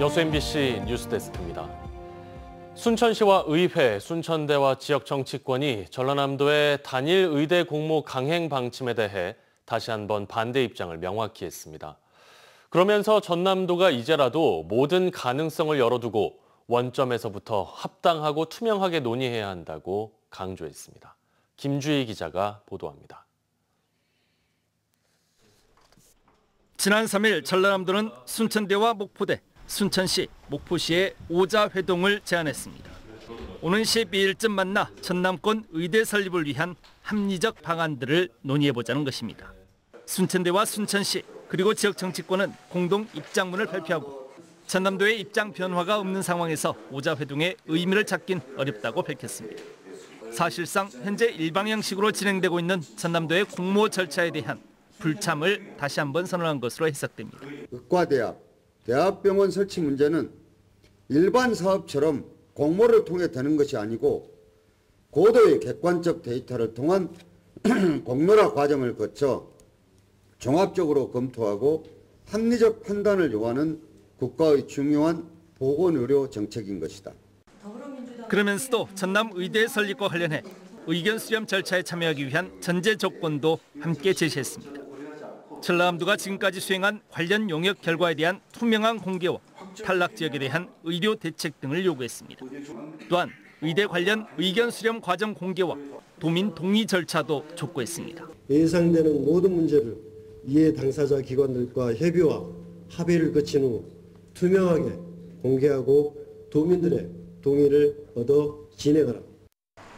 여수 MBC 뉴스데스크입니다. 순천시와 의회, 순천대와 지역 정치권이 전라남도의 단일 의대 공모 강행 방침에 대해 다시 한번 반대 입장을 명확히 했습니다. 그러면서 전남도가 이제라도 모든 가능성을 열어두고 원점에서부터 합당하고 투명하게 논의해야 한다고 강조했습니다. 김주희 기자가 보도합니다. 지난 3일 전라남도는 순천대와 목포대, 순천시, 목포시에 오자회동을 제안했습니다. 오는 12일쯤 만나 전남권 의대 설립을 위한 합리적 방안들을 논의해보자는 것입니다. 순천대와 순천시 그리고 지역 정치권은 공동 입장문을 발표하고 전남도의 입장 변화가 없는 상황에서 오자회동의 의미를 찾긴 어렵다고 밝혔습니다. 사실상 현재 일방향식으로 진행되고 있는 전남도의 공모 절차에 대한 불참을 다시 한번 선언한 것으로 해석됩니다. 과대학 대학병원 설치 문제는 일반 사업처럼 공모를 통해 되는 것이 아니고 고도의 객관적 데이터를 통한 공론화 과정을 거쳐 종합적으로 검토하고 합리적 판단을 요하는 국가의 중요한 보건의료 정책인 것이다. 그러면서도 전남 의대 설립과 관련해 의견 수렴 절차에 참여하기 위한 전제 조건도 함께 제시했습니다. 전라남도가 지금까지 수행한 관련 용역 결과에 대한 투명한 공개와 탈락 지역에 대한 의료 대책 등을 요구했습니다. 또한 의대 관련 의견 수렴 과정 공개와 도민 동의 절차도 촉구했습니다. 예상되는 모든 문제를 이해 당사자 기관들과 협의와 합의를 거친 후 투명하게 공개하고 도민들의 동의를 얻어 진행하라.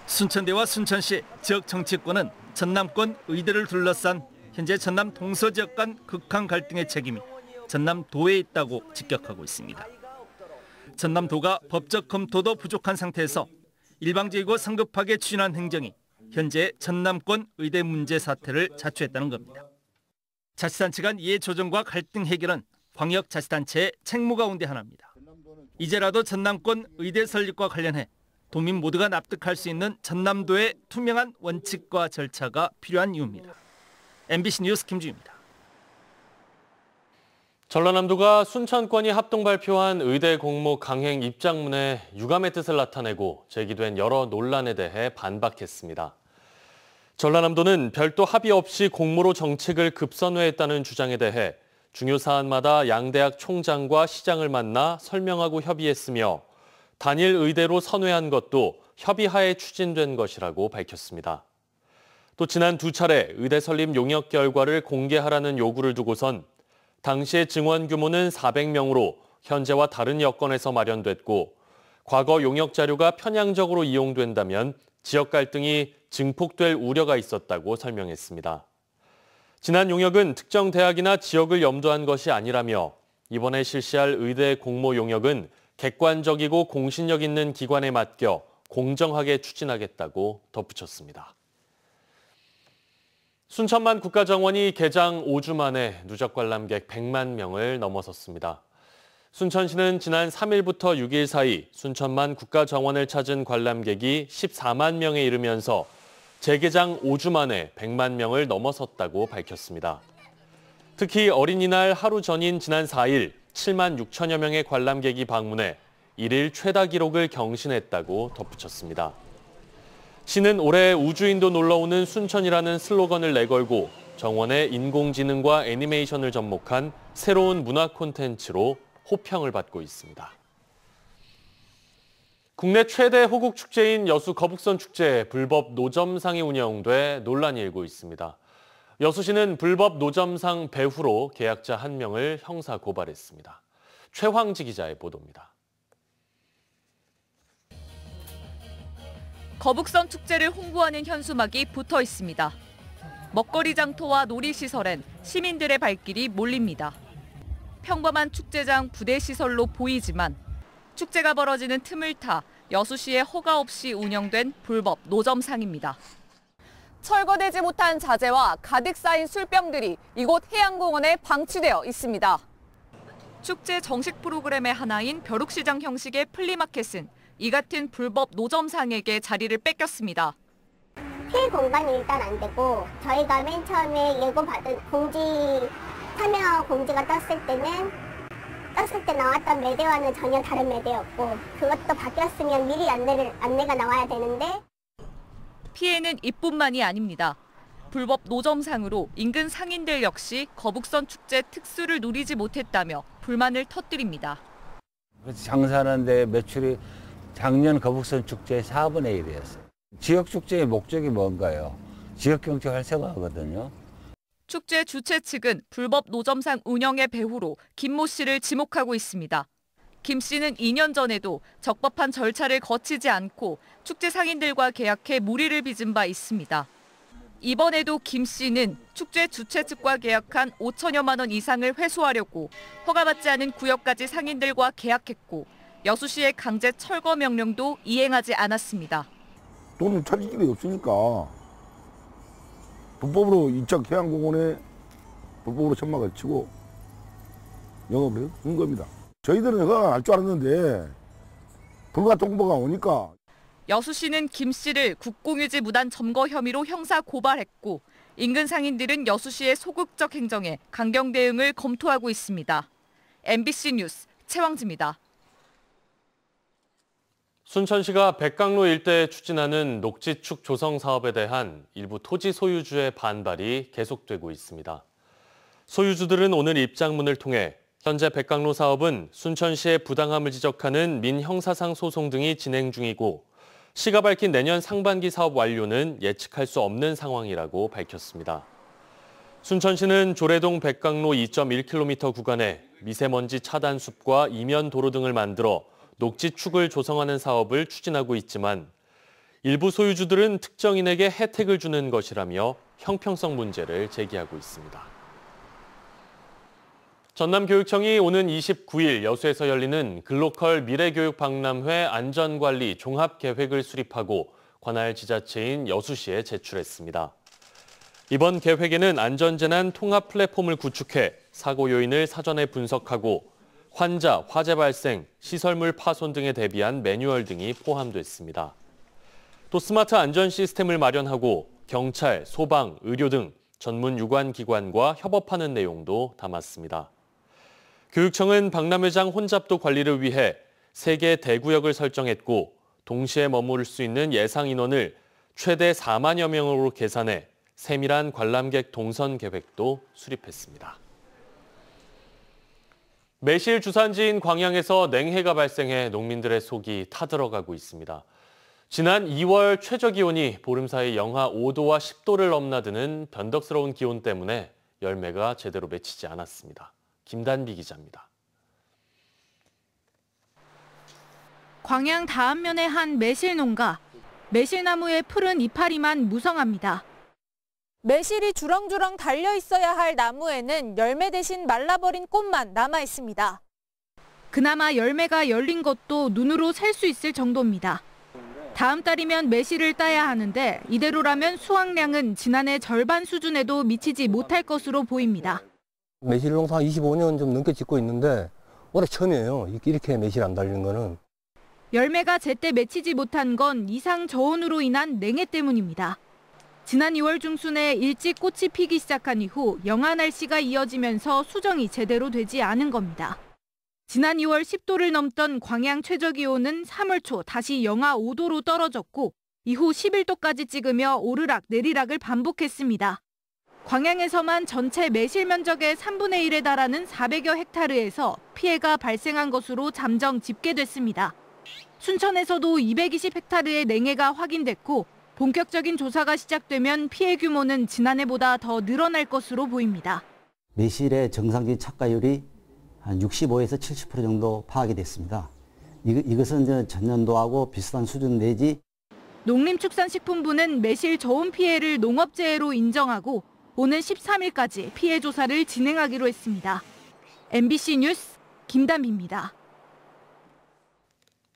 순천대와 순천시 지역 정치권은 전남권 의대를 둘러싼 현재 전남 동서 지역 간 극한 갈등의 책임이 전남도에 있다고 직격하고 있습니다. 전남도가 법적 검토도 부족한 상태에서 일방적이고 성급하게 추진한 행정이 현재 전남권 의대 문제 사태를 자초했다는 겁니다. 자치단체 간 이해 조정과 갈등 해결은 광역 자치단체의 책무 가운데 하나입니다. 이제라도 전남권 의대 설립과 관련해 도민 모두가 납득할 수 있는 전남도의 투명한 원칙과 절차가 필요한 이유입니다. MBC 뉴스 김주입니다. 전라남도가 순천권이 합동 발표한 의대 공모 강행 입장문에 유감의 뜻을 나타내고 제기된 여러 논란에 대해 반박했습니다. 전라남도는 별도 합의 없이 공모로 정책을 급선회했다는 주장에 대해 중요 사안마다 양대학 총장과 시장을 만나 설명하고 협의했으며 단일 의대로 선회한 것도 협의하에 추진된 것이라고 밝혔습니다. 또 지난 두 차례 의대 설립 용역 결과를 공개하라는 요구를 두고선 당시의 증원 규모는 400명으로 현재와 다른 여건에서 마련됐고 과거 용역 자료가 편향적으로 이용된다면 지역 갈등이 증폭될 우려가 있었다고 설명했습니다. 지난 용역은 특정 대학이나 지역을 염두한 것이 아니라며 이번에 실시할 의대 공모 용역은 객관적이고 공신력 있는 기관에 맡겨 공정하게 추진하겠다고 덧붙였습니다. 순천만 국가정원이 개장 5주 만에 누적 관람객 100만 명을 넘어섰습니다. 순천시는 지난 3일부터 6일 사이 순천만 국가정원을 찾은 관람객이 14만 명에 이르면서 재개장 5주 만에 100만 명을 넘어섰다고 밝혔습니다. 특히 어린이날 하루 전인 지난 4일 7만 6천여 명의 관람객이 방문해 1일 최다 기록을 경신했다고 덧붙였습니다. 시는 올해 우주인도 놀러오는 순천이라는 슬로건을 내걸고 정원의 인공지능과 애니메이션을 접목한 새로운 문화 콘텐츠로 호평을 받고 있습니다. 국내 최대 호국 축제인 여수 거북선 축제 불법 노점상이 운영돼 논란이 일고 있습니다. 여수시는 불법 노점상 배후로 계약자 한 명을 형사 고발했습니다. 최황지 기자의 보도입니다. 거북선 축제를 홍보하는 현수막이 붙어 있습니다. 먹거리 장터와 놀이시설엔 시민들의 발길이 몰립니다. 평범한 축제장 부대시설로 보이지만 축제가 벌어지는 틈을 타 여수시의 허가 없이 운영된 불법 노점상입니다. 철거되지 못한 자재와 가득 쌓인 술병들이 이곳 해양공원에 방치되어 있습니다. 축제 정식 프로그램의 하나인 벼룩시장 형식의 플리마켓은 이 같은 불법 노점상에게 자리를 뺏겼습니다. 피해 공간이 일단 안 되고 저희가 맨 처음에 예고받은 공지 참여 공지가 떴을 때는 떴을 때 나왔던 매대와는 전혀 다른 매대였고 그것도 바뀌었으면 미리 안내를, 안내가 나와야 되는데 피해는 이뿐만이 아닙니다. 불법 노점상으로 인근 상인들 역시 거북선 축제 특수를 누리지 못했다며 불만을 터뜨립니다. 장사하는데 매출이 작년 거북선 축제의 4분의 1이었어요. 지역 축제의 목적이 뭔가요? 지역 경제 활성화거든요. 축제 주최 측은 불법 노점상 운영의 배후로 김모 씨를 지목하고 있습니다. 김 씨는 2년 전에도 적법한 절차를 거치지 않고 축제 상인들과 계약해 무리를 빚은 바 있습니다. 이번에도 김 씨는 축제 주최 측과 계약한 5천여만 원 이상을 회수하려고 허가받지 않은 구역까지 상인들과 계약했고 여수시의 강제 철거 명령도 이행하지 않았습니다. 돈을 찾을 길이 없으니까 불법으로 이쪽 해양공원에 불법으로 천막을 치고 영업을 한 겁니다. 저희들은 허가 날줄 알았는데 불가 통보가 오니까 여수시는 김 씨를 국공유지 무단 점거 혐의로 형사 고발했고 인근 상인들은 여수시의 소극적 행정에 강경 대응을 검토하고 있습니다. MBC 뉴스 최왕지입니다. 순천시가 백강로 일대에 추진하는 녹지축 조성 사업에 대한 일부 토지 소유주의 반발이 계속되고 있습니다. 소유주들은 오늘 입장문을 통해 현재 백강로 사업은 순천시의 부당함을 지적하는 민형사상 소송 등이 진행 중이고 시가 밝힌 내년 상반기 사업 완료는 예측할 수 없는 상황이라고 밝혔습니다. 순천시는 조례동 백강로 2.1km 구간에 미세먼지 차단 숲과 이면 도로 등을 만들어 녹지축을 조성하는 사업을 추진하고 있지만 일부 소유주들은 특정인에게 혜택을 주는 것이라며 형평성 문제를 제기하고 있습니다. 전남교육청이 오는 29일 여수에서 열리는 글로컬 미래교육박람회 안전관리 종합계획을 수립하고 관할 지자체인 여수시에 제출했습니다. 이번 계획에는 안전재난 통합 플랫폼을 구축해 사고 요인을 사전에 분석하고 환자, 화재 발생, 시설물 파손 등에 대비한 매뉴얼 등이 포함됐습니다. 또 스마트 안전 시스템을 마련하고 경찰, 소방, 의료 등 전문 유관 기관과 협업하는 내용도 담았습니다. 교육청은 박람회장 혼잡도 관리를 위해 세개 대구역을 설정했고 동시에 머무를 수 있는 예상 인원을 최대 4만여 명으로 계산해 세밀한 관람객 동선 계획도 수립했습니다. 매실 주산지인 광양에서 냉해가 발생해 농민들의 속이 타들어가고 있습니다. 지난 2월 최저 기온이 보름 사이 영하 5도와 10도를 넘나드는 변덕스러운 기온 때문에 열매가 제대로 맺히지 않았습니다. 김단비 기자입니다. 광양 다안면의 한 매실 농가. 매실나무의 푸른 이파리만 무성합니다. 매실이 주렁주렁 달려 있어야 할 나무에는 열매 대신 말라버린 꽃만 남아 있습니다. 그나마 열매가 열린 것도 눈으로 셀 수 있을 정도입니다. 다음 달이면 매실을 따야 하는데 이대로라면 수확량은 지난해 절반 수준에도 미치지 못할 것으로 보입니다. 매실 농사 25년 좀 넘게 짓고 있는데 올해 처음이에요. 이렇게 매실 안 달리는 거는. 열매가 제때 맺히지 못한 건 이상 저온으로 인한 냉해 때문입니다. 지난 2월 중순에 일찍 꽃이 피기 시작한 이후 영하 날씨가 이어지면서 수정이 제대로 되지 않은 겁니다. 지난 2월 10도를 넘던 광양 최저기온은 3월 초 다시 영하 5도로 떨어졌고 이후 11도까지 찍으며 오르락 내리락을 반복했습니다. 광양에서만 전체 매실 면적의 3분의 1에 달하는 400여 헥타르에서 피해가 발생한 것으로 잠정 집계됐습니다. 순천에서도 220헥타르의 냉해가 확인됐고 본격적인 조사가 시작되면 피해 규모는 지난해보다 더 늘어날 것으로 보입니다. 매실의 정상적인 착가율이 한 65에서 70% 정도 파악이 됐습니다. 이것은 전년도하고 비슷한 수준 내지 농림축산식품부는 매실 저온 피해를 농업재해로 인정하고 오는 13일까지 피해 조사를 진행하기로 했습니다. MBC 뉴스 김담입니다.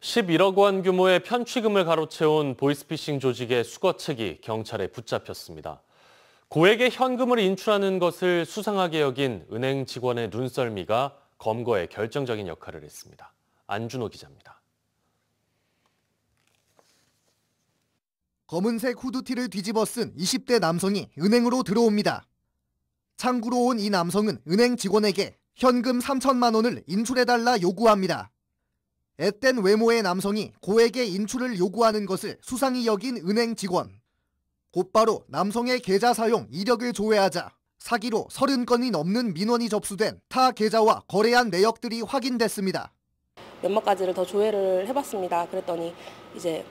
11억 원 규모의 편취금을 가로채운 보이스피싱 조직의 수거책이 경찰에 붙잡혔습니다. 고액의 현금을 인출하는 것을 수상하게 여긴 은행 직원의 눈썰미가 검거에 결정적인 역할을 했습니다. 안준호 기자입니다. 검은색 후드티를 뒤집어 쓴 20대 남성이 은행으로 들어옵니다. 창구로 온 이 남성은 은행 직원에게 현금 3천만 원을 인출해달라 요구합니다. 앳된 외모의 남성이 고액의 인출을 요구하는 것을 수상히 여긴 은행 직원. 곧바로 남성의 계좌 사용 이력을 조회하자 사기로 30건이 넘는 민원이 접수된 타 계좌와 거래한 내역들이 확인됐습니다. 몇몇 가지를 더 조회를 해봤습니다. 그랬더니 이제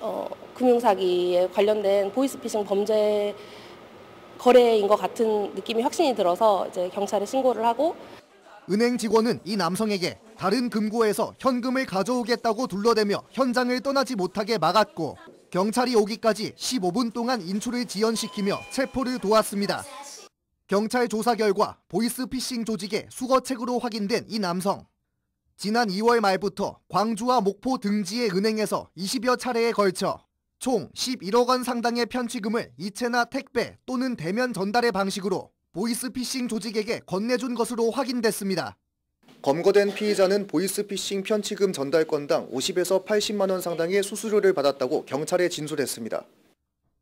어, 금융사기에 관련된 보이스피싱 범죄 거래인 것 같은 느낌이 확신이 들어서 이제 경찰에 신고를 하고 은행 직원은 이 남성에게 다른 금고에서 현금을 가져오겠다고 둘러대며 현장을 떠나지 못하게 막았고 경찰이 오기까지 15분 동안 인출을 지연시키며 체포를 도왔습니다. 경찰 조사 결과 보이스피싱 조직의 수거책으로 확인된 이 남성. 지난 2월 말부터 광주와 목포 등지의 은행에서 20여 차례에 걸쳐 총 11억 원 상당의 편취금을 이체나 택배 또는 대면 전달의 방식으로 보이스피싱 조직에게 건네준 것으로 확인됐습니다. 검거된 피의자는 보이스피싱 편취금 전달 건당 50에서 80만 원 상당의 수수료를 받았다고 경찰에 진술했습니다.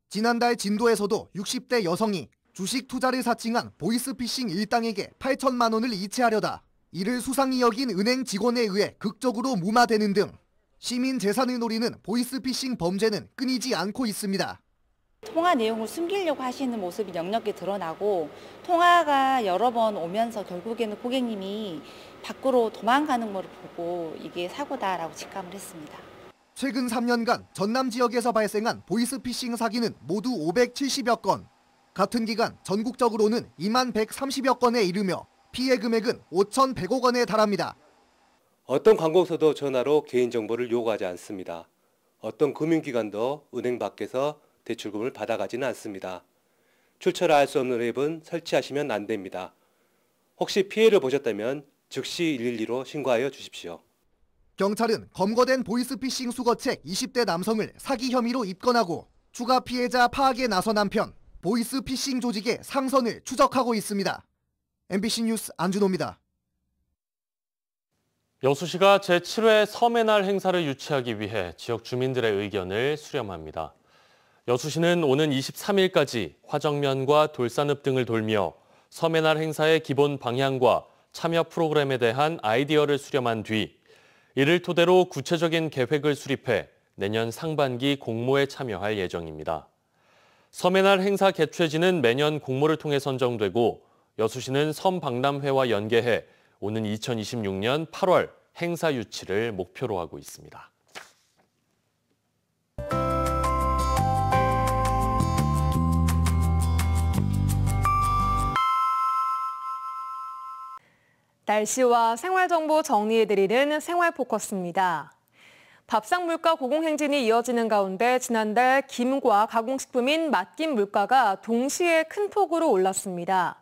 지난달 진도에서도 60대 여성이 주식 투자를 사칭한 보이스피싱 일당에게 8천만 원을 이체하려다 이를 수상히 여긴 은행 직원에 의해 극적으로 무마되는 등 시민 재산을 노리는 보이스피싱 범죄는 끊이지 않고 있습니다. 통화 내용을 숨기려고 하시는 모습이 역력히 드러나고 통화가 여러 번 오면서 결국에는 고객님이 밖으로 도망가는 것을 보고 이게 사고다라고 직감을 했습니다. 최근 3년간 전남 지역에서 발생한 보이스피싱 사기는 모두 570여 건. 같은 기간 전국적으로는 2만 130여 건에 이르며 피해 금액은 5,100억 원에 달합니다. 어떤 관공서도 전화로 개인정보를 요구하지 않습니다. 어떤 금융기관도 은행 밖에서 대출금을 받아가지는 않습니다. 출처를 알수 없는 앱은 설치하시면 안 됩니다. 혹시 피해를 보셨다면 즉시 112로 신고하여 주십시오. 경찰은 검거된 보이스피싱 수거책 20대 남성을 사기 혐의로 입건하고 추가 피해자 파악에 나선 한편 보이스피싱 조직의 상선을 추적하고 있습니다. MBC 뉴스 안준호입니다. 여수시가 제7회 섬의 날 행사를 유치하기 위해 지역 주민들의 의견을 수렴합니다. 여수시는 오는 23일까지 화정면과 돌산읍 등을 돌며 섬의 날 행사의 기본 방향과 참여 프로그램에 대한 아이디어를 수렴한 뒤 이를 토대로 구체적인 계획을 수립해 내년 상반기 공모에 참여할 예정입니다. 섬의 날 행사 개최지는 매년 공모를 통해 선정되고 여수시는 섬박람회와 연계해 오는 2026년 8월 행사 유치를 목표로 하고 있습니다. 날씨와 생활정보 정리해드리는 생활포커스입니다. 밥상 물가 고공행진이 이어지는 가운데 지난달 김과 가공식품인 맛김 물가가 동시에 큰 폭으로 올랐습니다.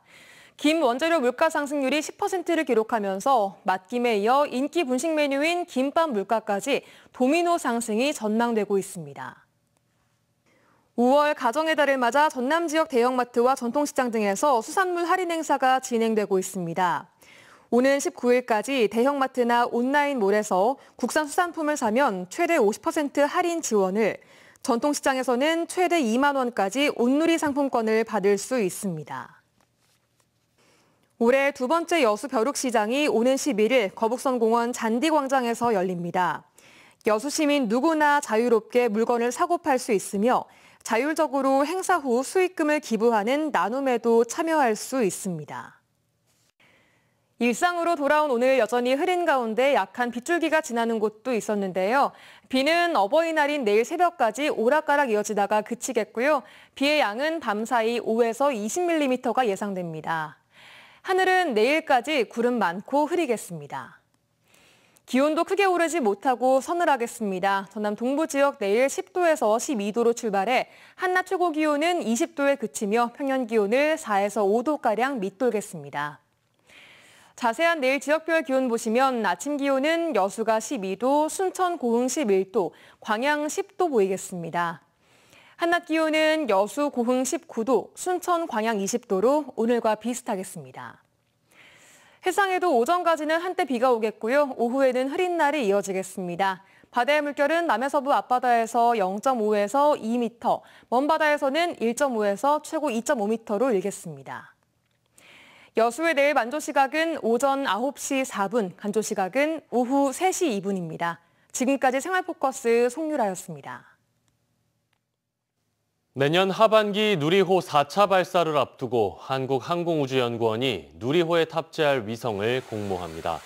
김 원재료 물가 상승률이 10%를 기록하면서 맛김에 이어 인기 분식 메뉴인 김밥 물가까지 도미노 상승이 전망되고 있습니다. 5월 가정의 달을 맞아 전남 지역 대형마트와 전통시장 등에서 수산물 할인 행사가 진행되고 있습니다. 오는 19일까지 대형마트나 온라인몰에서 국산 수산품을 사면 최대 50% 할인 지원을, 전통시장에서는 최대 2만 원까지 온누리 상품권을 받을 수 있습니다. 올해 두 번째 여수 벼룩시장이 오는 11일 거북선 공원 잔디광장에서 열립니다. 여수 시민 누구나 자유롭게 물건을 사고 팔 수 있으며 자율적으로 행사 후 수익금을 기부하는 나눔에도 참여할 수 있습니다. 일상으로 돌아온 오늘 여전히 흐린 가운데 약한 빗줄기가 지나는 곳도 있었는데요. 비는 어버이날인 내일 새벽까지 오락가락 이어지다가 그치겠고요. 비의 양은 밤사이 5에서 20mm가 예상됩니다. 하늘은 내일까지 구름 많고 흐리겠습니다. 기온도 크게 오르지 못하고 서늘하겠습니다. 전남 동부 지역 내일 10도에서 12도로 출발해 한낮 최고 기온은 20도에 그치며 평년 기온을 4에서 5도가량 밑돌겠습니다. 자세한 내일 지역별 기온 보시면 아침 기온은 여수가 12도, 순천 고흥 11도, 광양 10도 보이겠습니다. 한낮 기온은 여수 고흥 19도, 순천 광양 20도로 오늘과 비슷하겠습니다. 해상에도 오전까지는 한때 비가 오겠고요. 오후에는 흐린 날이 이어지겠습니다. 바다의 물결은 남해서부 앞바다에서 0.5에서 2m, 먼 바다에서는 1.5에서 최고 2.5m로 일겠습니다. 여수의 내일 만조 시각은 오전 9시 4분, 간조 시각은 오후 3시 2분입니다. 지금까지 생활포커스 송유라였습니다. 내년 하반기 누리호 4차 발사를 앞두고 한국항공우주연구원이 누리호에 탑재할 위성을 공모합니다.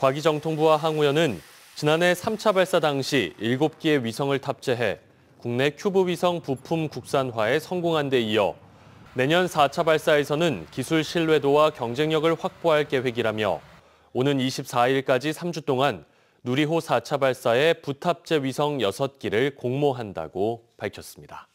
과기정통부와 항우연은 지난해 3차 발사 당시 7개의 위성을 탑재해 국내 큐브 위성 부품 국산화에 성공한 데 이어 내년 4차 발사에서는 기술 신뢰도와 경쟁력을 확보할 계획이라며 오는 24일까지 3주 동안 누리호 4차 발사에 부탑재 위성 6기를 공모한다고 밝혔습니다.